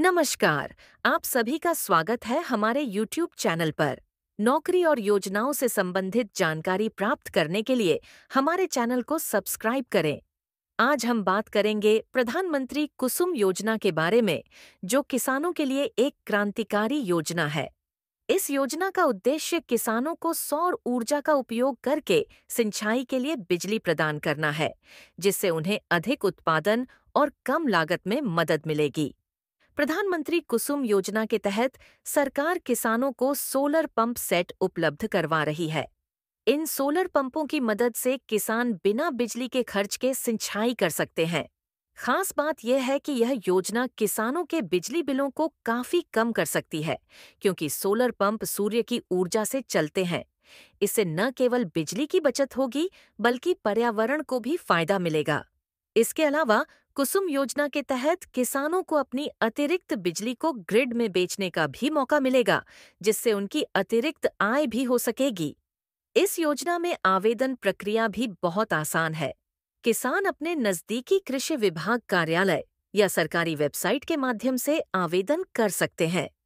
नमस्कार आप सभी का स्वागत है हमारे YouTube चैनल पर नौकरी और योजनाओं से संबंधित जानकारी प्राप्त करने के लिए हमारे चैनल को सब्सक्राइब करें आज हम बात करेंगे प्रधानमंत्री कुसुम योजना के बारे में जो किसानों के लिए एक क्रांतिकारी योजना है इस योजना का उद्देश्य किसानों को सौर ऊर्जा का उपयोग करके सिंचाई के लिए बिजली प्रदान करना है जिससे उन्हें अधिक उत्पादन और कम लागत में मदद मिलेगी प्रधानमंत्री कुसुम योजना के तहत सरकार किसानों को सोलर पंप सेट उपलब्ध करवा रही है इन सोलर पंपों की मदद से किसान बिना बिजली के खर्च के सिंचाई कर सकते हैं खास बात यह है कि यह योजना किसानों के बिजली बिलों को काफी कम कर सकती है क्योंकि सोलर पंप सूर्य की ऊर्जा से चलते हैं इससे न केवल बिजली की बचत होगी बल्कि पर्यावरण को भी फायदा मिलेगा इसके अलावा कुसुम योजना के तहत किसानों को अपनी अतिरिक्त बिजली को ग्रिड में बेचने का भी मौका मिलेगा जिससे उनकी अतिरिक्त आय भी हो सकेगी इस योजना में आवेदन प्रक्रिया भी बहुत आसान है किसान अपने नजदीकी कृषि विभाग कार्यालय या सरकारी वेबसाइट के माध्यम से आवेदन कर सकते हैं